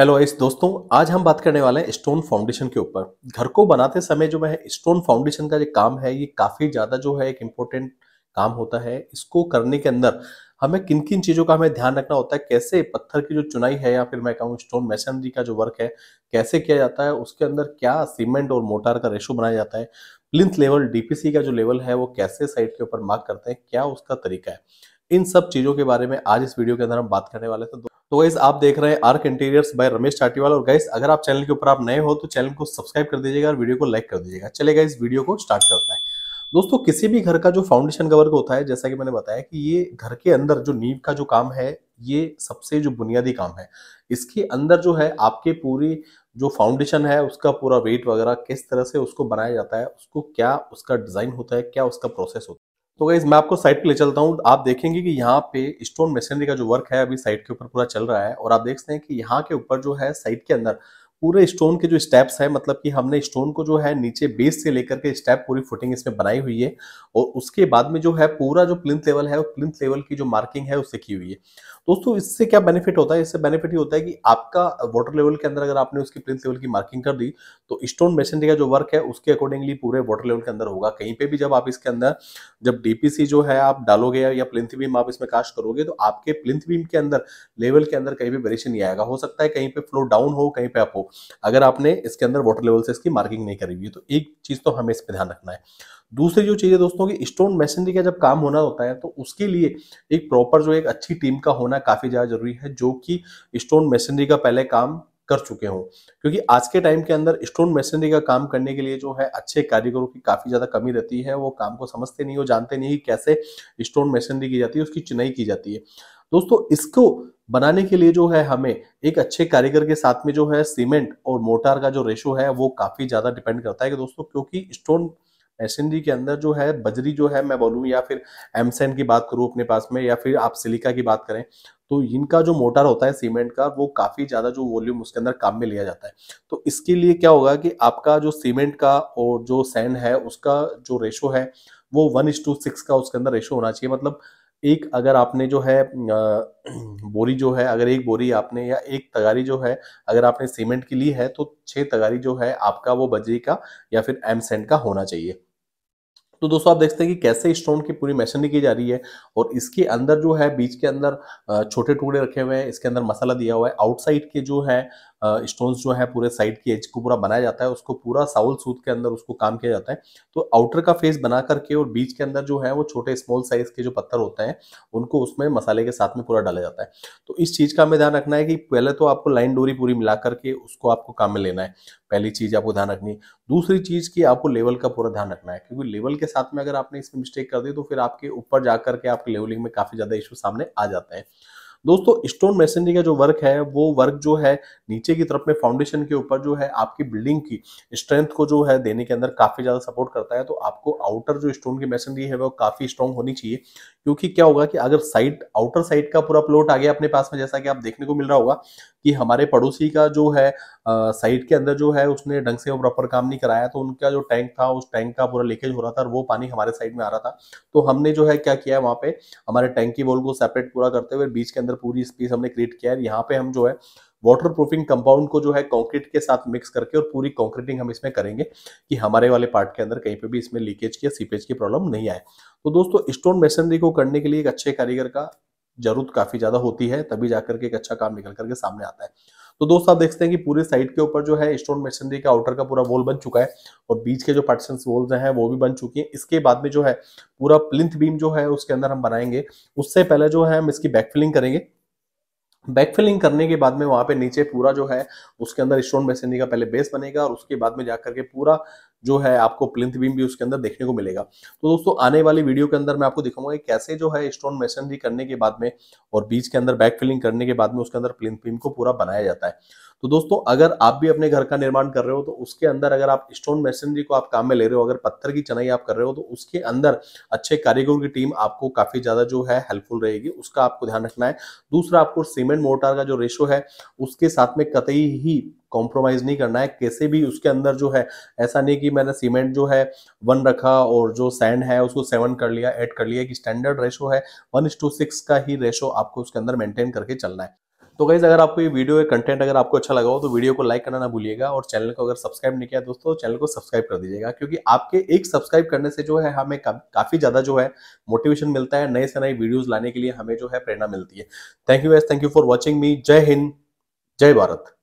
hello इस दोस्तों आज हम बात करने वाले हैं स्टोन फाउंडेशन के ऊपर घर को बनाते समय जो है स्टोन फाउंडेशन का जो काम है ये काफ़ी ज़्यादा जो है एक इम्पोर्टेंट काम होता है इसको करने के अंदर हमें किन किन चीज़ों का हमें ध्यान रखना होता है कैसे पत्थर की जो चुनाई है या फिर मैं कहूँ स्टोन मेसनरी का जो वर्क है कैसे किया जाता है उसके अंदर क्या सीमेंट और मोटार का रेशो बनाया जाता है प्लिंथ लेवल डीपीसी का जो लेवल है वो कैसे साइड के ऊपर मार्क करते हैं क्या उसका तरीका है इन सब चीज़ों के बारे में आज इस वीडियो के अंदर हम बात करने वाले थे तो गाइस आप देख रहे हैं arc interiors by Ramesh Chatiwal और गाइस अगर आप चैनल के ऊपर आप नए हो तो चैनल को सब्सक्राइब कर दीजिएगा और वीडियो को लाइक कर दीजिएगा चले इस वीडियो को स्टार्ट करते हैं दोस्तों किसी भी घर का जो फाउंडेशन का वर्क होता है जैसा कि मैंने बताया कि ये घर के अंदर जो नींव का जो काम है ये सबसे जो बुनियादी काम है इसके अंदर जो है आपके पूरी जो फाउंडेशन है उसका पूरा वेट वगैरह किस तरह से उसको बनाया जाता है उसको क्या उसका डिज़ाइन होता है क्या उसका प्रोसेस होता है तो गाइज मैं आपको साइट पे ले चलता हूँ आप देखेंगे कि यहाँ पे स्टोन मशीनरी का जो वर्क है अभी साइट के ऊपर पूरा चल रहा है और आप देख सकते हैं कि यहाँ के ऊपर जो है साइट के अंदर पूरे स्टोन के जो स्टेप्स है मतलब कि हमने स्टोन को जो है नीचे बेस से लेकर के स्टेप पूरी फुटिंग इसमें बनाई हुई है और उसके बाद में जो है पूरा जो प्लिंथ लेवल है प्लिंथ लेवल की जो मार्किंग है उससे की हुई है दोस्तों इससे क्या बेनिफिट होता है इससे बेनिफिट ये होता है कि आपका वाटर लेवल के अंदर अगर आपने उसकी प्रिंस लेवल की मार्किंग कर दी तो स्टोन मेसेंडी का जो वर्क है उसके अकॉर्डिंगली पूरे वाटर लेवल के अंदर होगा कहीं पे भी जब आप इसके अंदर जब डीपीसी जो है आप डालोगे या प्लिंथ बीम आप इसमें कास्ट करोगे तो आपके प्लिंथ बीम के अंदर लेवल के अंदर कहीं भी वेरिएशन नहीं आएगा हो सकता है कहीं पे फ्लो डाउन हो कहीं पे अप हो अगर आपने इसके अंदर वाटर लेवल से इसकी मार्किंग नहीं करी हुई तो एक चीज़ तो हमें इस पर ध्यान रखना है दूसरी जो चीज़ है दोस्तों कि स्टोन मेसनरी का जब काम होना होता है तो उसके लिए एक प्रॉपर जो एक अच्छी टीम का होना काफ़ी ज़्यादा जरूरी है जो कि स्टोन मेसनरी का पहले काम कर चुके हों क्योंकि आज के टाइम के अंदर स्टोन मशीनरी का काम करने के लिए जो है अच्छे कारीगरों की काफ़ी ज़्यादा कमी रहती है वो काम को समझते नहीं हो जानते नहीं कैसे स्टोन मशीनरी की जाती है उसकी चुनाई की जाती है दोस्तों इसको बनाने के लिए जो है हमें एक अच्छे कारीगर के साथ में जो है सीमेंट और मोटार का जो रेशो है वो काफी ज्यादा डिपेंड करता है कि दोस्तों क्योंकि स्टोन मेशनरी के अंदर जो है बजरी जो है मैं बोलूँ या फिर एमसेन की बात करूँ अपने पास में या फिर आप सिलिका की बात करें तो इनका जो मोटर होता है सीमेंट का वो काफ़ी ज़्यादा जो वॉल्यूम उसके अंदर काम में लिया जाता है तो इसके लिए क्या होगा कि आपका जो सीमेंट का और जो सैंड है उसका जो रेशो है वो वन इस टू सिक्स का उसके अंदर रेशो होना चाहिए मतलब एक अगर आपने जो है बोरी जो है अगर एक बोरी आपने या एक तगारी जो है अगर आपने सीमेंट की ली है तो छह तगारी जो है आपका वो बजरी का या फिर एम सेंट का होना चाहिए तो दोस्तों आप देखते हैं कि कैसे स्टोन की पूरी मैशनरी की जा रही है और इसके अंदर जो है बीच के अंदर छोटे टुकड़े रखे हुए हैं इसके अंदर मसाला दिया हुआ है आउटसाइड के जो है स्टोन्स जो है पूरे साइड की एज को पूरा बनाया जाता है उसको पूरा साउल सूद के अंदर उसको काम किया जाता है तो आउटर का फेस बना करके और बीच के अंदर जो है वो छोटे स्मॉल साइज के जो पत्थर होते हैं उनको उसमें मसाले के साथ में पूरा डाला जाता है तो इस चीज़ का हमें ध्यान रखना है कि पहले तो आपको लाइन डोरी पूरी मिला करके उसको आपको काम में लेना है पहली चीज़ आपको ध्यान रखनी है दूसरी चीज़ की आपको लेवल का पूरा ध्यान रखना है क्योंकि लेवल के साथ में अगर आपने इसमें मिस्टेक कर दी तो फिर आपके ऊपर जा करके आपके लेवलिंग में काफ़ी ज़्यादा इशू सामने आ जाते हैं दोस्तों स्टोन मेसनरी का जो वर्क है वो वर्क जो है नीचे की तरफ में फाउंडेशन के ऊपर जो है आपकी बिल्डिंग की स्ट्रेंथ को जो है देने के अंदर काफी ज्यादा सपोर्ट करता है तो आपको आउटर जो स्टोन की मेसनरी है वो काफी स्ट्रॉन्ग होनी चाहिए क्योंकि क्या होगा कि अगर साइड आउटर साइड का पूरा प्लॉट आ गया अपने पास में जैसा कि आप देखने को मिल रहा होगा कि हमारे पड़ोसी का जो है साइड के अंदर जो है उसने ढंग से वो प्रॉपर काम नहीं कराया तो उनका जो टैंक था उस टैंक का पूरा लीकेज हो रहा था और वो पानी हमारे साइड में आ रहा था तो हमने जो है क्या किया वहाँ पे हमारे टैंक की वॉल को सेपरेट पूरा करते हुए बीच के अंदर पूरी स्पेस हमने क्रिएट किया है यहाँ पे हम जो है वाटर प्रूफिंग कंपाउंड को जो है कंक्रीट के साथ मिक्स करके और पूरी कंक्रीटिंग हम इसमें करेंगे कि हमारे वाले पार्ट के अंदर कहीं पे भी इसमें लीकेज की या सीपेज की प्रॉब्लम नहीं आए तो दोस्तों स्टोन मेसनरी को करने के लिए एक अच्छे कारीगर का जरूरत काफी ज्यादा होती है तभी जाकर के एक अच्छा काम निकल करके सामने आता है तो दोस्तों आप देखते हैं कि पूरे साइड के ऊपर जो है स्टोन मशीनरी का आउटर का पूरा वॉल बन चुका है और बीच के जो पार्टीशन वॉल्स हैं वो भी बन चुकी हैं इसके बाद में जो है पूरा प्लिंथ बीम जो है उसके अंदर हम बनाएंगे उससे पहले जो है हम इसकी बैकफिलिंग करेंगे बैकफिलिंग करने के बाद में वहां पे नीचे पूरा जो है उसके अंदर स्टोन मैसेनरी का पहले बेस बनेगा और उसके बाद में जाकर के पूरा जो है आपको प्लिंथ बीम भी उसके अंदर देखने को मिलेगा तो दोस्तों आने वाली वीडियो के अंदर मैं आपको दिखाऊंगा कैसे जो है स्टोन मैसेनरी करने के बाद में और बीच के अंदर बैक फिलिंग करने के बाद में उसके अंदर प्लिंथ बीम को पूरा बनाया जाता है तो दोस्तों अगर आप भी अपने घर का निर्माण कर रहे हो तो उसके अंदर अगर आप स्टोन मैसेनरी को आप काम में ले रहे हो अगर पत्थर की चनाई आप कर रहे हो तो उसके अंदर अच्छे कारीगर की टीम आपको काफी ज्यादा जो है हेल्पफुल रहेगी उसका आपको ध्यान रखना है दूसरा आपको सीमेंट सीमेंट मोर्टार का जो रेशो है उसके साथ में कतई ही कॉम्प्रोमाइज नहीं करना है कैसे भी उसके अंदर जो है ऐसा नहीं कि मैंने सीमेंट जो है वन रखा और जो सैंड है उसको सेवन कर लिया एड कर लिया कि स्टैंडर्ड रेशो है वन टू सिक्स का ही रेशो आपको उसके अंदर मेंटेन करके चलना है तो गाइज अगर आपको ये वीडियो कंटेंट अगर आपको अच्छा लगा हो तो वीडियो को लाइक करना ना भूलिएगा और चैनल को अगर सब्सक्राइब नहीं किया दोस्तों चैनल को सब्सक्राइब कर दीजिएगा क्योंकि आपके एक सब्सक्राइब करने से जो है हमें का, काफी ज्यादा जो है मोटिवेशन मिलता है नए से नए वीडियोज लाने के लिए हमें जो है प्रेरणा मिलती है थैंक यू वैस thank you for watching me जय हिंद जय भारत